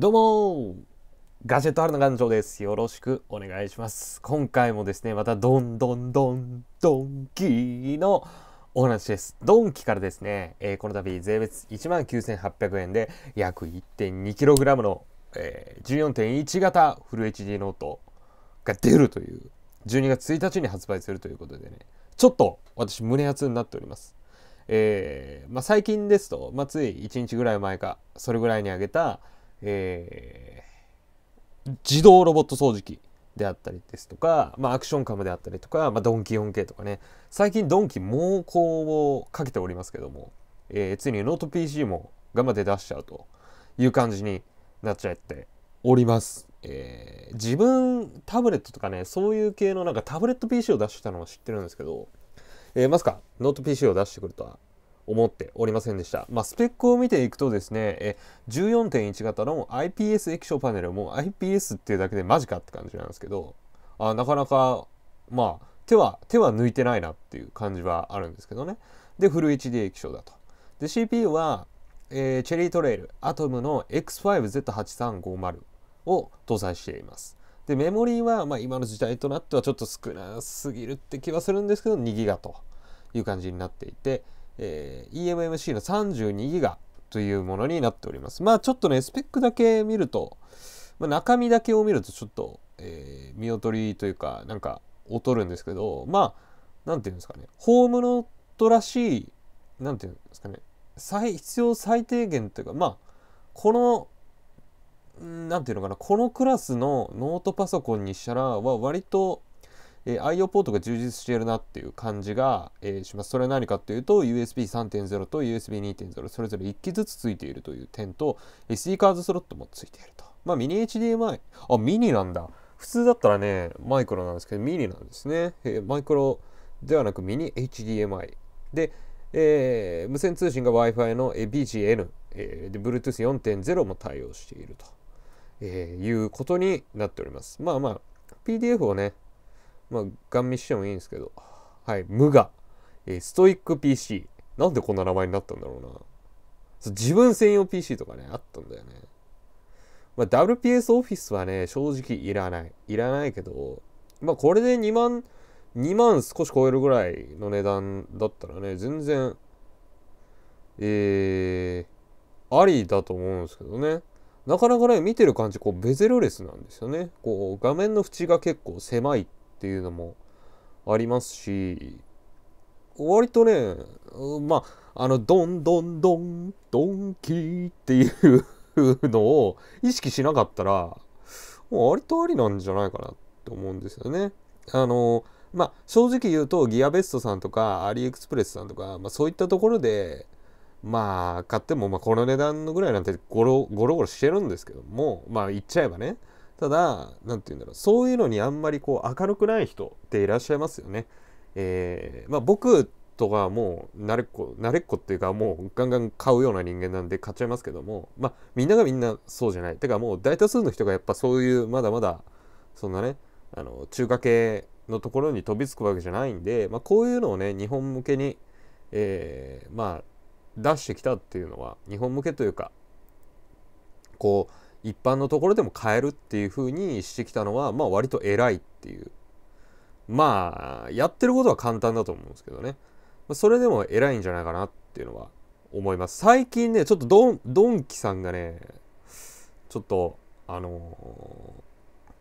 どうもガジェット春の館長です。よろしくお願いします。今回もですね、またどんどんどんドンキーのお話です。ドンキからですね、えー、この度税別19,800円で約 1.2kg の、えー、14.1型フル HD ノートが出るという、12月1日に発売するということでね、ちょっと私胸熱になっております。えー、まあ、最近ですと、まあ、つい1日ぐらい前か、それぐらいにあげた、えー、自動ロボット掃除機であったりですとか、まあ、アクションカムであったりとか、まあ、ドンキ 4K とかね最近ドンキ猛攻をかけておりますけども、えー、ついにノート PC も頑張って出しちゃうという感じになっちゃっております。えー、自分タブレットとかねそういう系のなんかタブレット PC を出してたのは知ってるんですけど、えー、まさかノート PC を出してくるとは思っておりませんでした。まあ、スペックを見ていくとですね、え14.1型の IPS 液晶パネルも IPS っていうだけでマジかって感じなんですけど、あなかなか、まあ、手は、手は抜いてないなっていう感じはあるんですけどね。で、フル HD 液晶だと。で、CPU は、えー、チェリートレイル、アトムの X5Z8350 を搭載しています。で、メモリーは、まあ、今の時代となってはちょっと少なすぎるって気はするんですけど、2ギガという感じになっていて、えー、EMMC の32ギガというものになっております。まあちょっとね、スペックだけ見ると、まあ、中身だけを見るとちょっと、えー、見劣りというか、なんか劣るんですけど、まあ、なんていうんですかね、ホームノートらしい、なんていうんですかね、最必要最低限というか、まあ、このなんていうのかなこのクラスのノートパソコンにしたらは割とえー、IO ポートが充実しているなっていう感じが、えー、します。それは何かっていうと USB3.0 と USB2.0 それぞれ1機ずつついているという点と SD カードスロットもついていると。まあミニ HDMI。あ、ミニなんだ。普通だったらね、マイクロなんですけど、ミニなんですね。えー、マイクロではなくミニ HDMI。で、えー、無線通信が Wi-Fi の BGN、えー、で Bluetooth4.0 も対応していると、えー、いうことになっております。まあまあ、PDF をね、まあ、ガン見してもいいんですけど、はい、無我、えー、ストイック PC。なんでこんな名前になったんだろうな。そう自分専用 PC とかね、あったんだよね。まあ、WPS オフィスはね、正直いらない。いらないけど、まあ、これで2万、2万少し超えるぐらいの値段だったらね、全然、えー、ありだと思うんですけどね。なかなかね、見てる感じ、こう、ベゼルレスなんですよね。こう、画面の縁が結構狭いっっていうのもありますし割とねまああのドンドンドンドンキーっていうのを意識しなかったらもう割とありなんじゃないかなって思うんですよね。あのまあ正直言うとギアベストさんとかアリエクスプレスさんとか、まあ、そういったところでまあ買ってもまあこの値段のぐらいなんてゴロゴロゴロしてるんですけどもまあ言っちゃえばねただ何て言うんだろうそういうのにあんまりこう明るくない人っていらっしゃいますよね。えー、まあ、僕とかもう慣れっこ慣れっこっていうかもうガンガン買うような人間なんで買っちゃいますけどもまあみんながみんなそうじゃないてかもう大多数の人がやっぱそういうまだまだそんなねあの中華系のところに飛びつくわけじゃないんで、まあ、こういうのをね日本向けに、えー、まあ出してきたっていうのは日本向けというかこう一般のところでも買えるっていうふうにしてきたのは、まあ割と偉いっていう。まあ、やってることは簡単だと思うんですけどね。それでも偉いんじゃないかなっていうのは思います。最近ね、ちょっとドン、ドンキさんがね、ちょっと、あの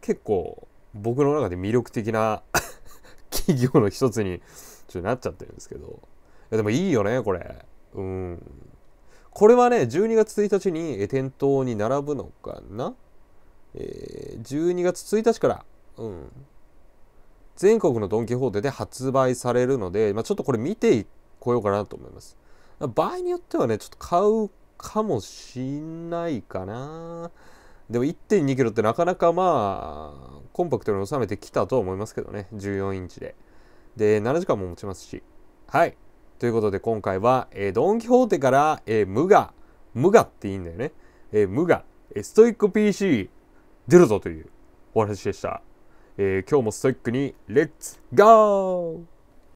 ー、結構僕の中で魅力的な 企業の一つにちょっとなっちゃってるんですけど。いやでもいいよね、これ。うん。これはね、12月1日に店頭に並ぶのかな、えー、?12 月1日から、うん。全国のドン・キホーテで発売されるので、まあ、ちょっとこれ見てこようかなと思います。場合によってはね、ちょっと買うかもしんないかな。でも1 2 k g ってなかなかまあ、コンパクトに収めてきたとは思いますけどね。14インチで。で、7時間も持ちますし。はい。ということで今回は、えー、ドン・キホーテから、えー、無我、無我っていいんだよね。えー、無我、ストイック PC 出るぞというお話でした。え今日もストイックにレッツゴー